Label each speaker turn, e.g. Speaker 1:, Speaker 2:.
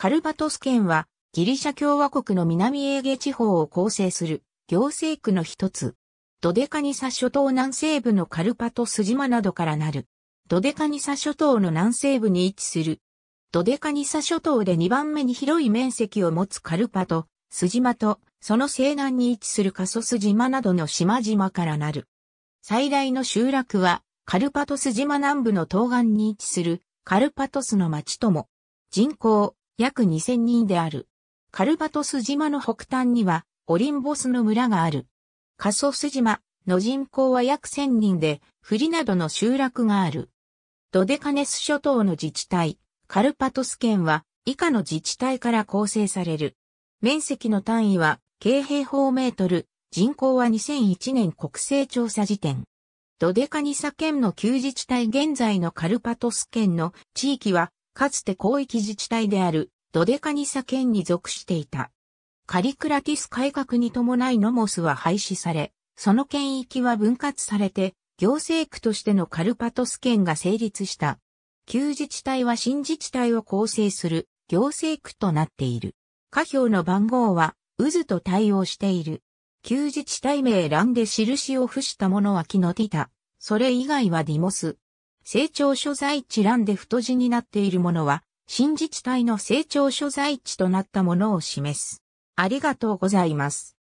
Speaker 1: カルバトス県はギリシャ共和国の南エーゲ地方を構成する行政区の一つ。ドデカニサ諸島南西部のカルパトス島などからなる。ドデカニサ諸島の南西部に位置する。ドデカニサ諸島で2番目に広い面積を持つカルパトス島と、その西南に位置するカソス島などの島々からなる。最大の集落は、カルパトス島南部の東岸に位置するカルパトスの町とも。人口約2000人である。カルバトス島の北端には、オリンボスの村がある。カソス島の人口は約1000人で、フリなどの集落がある。ドデカネス諸島の自治体、カルパトス県は、以下の自治体から構成される。面積の単位は、京平方メートル、人口は2001年国勢調査時点。ドデカニサ県の旧自治体現在のカルパトス県の地域はかつて広域自治体であるドデカニサ県に属していた。カリクラティス改革に伴いノモスは廃止され、その県域は分割されて、行政区としてのカルパトス県が成立した。旧自治体は新自治体を構成する行政区となっている。下表の番号は渦と対応している。旧自治体名欄で印を付したものは木のティタ。それ以外はディモス、成長所在地欄で太字になっているものは、新自治体の成長所在地となったものを示す。ありがとうございます。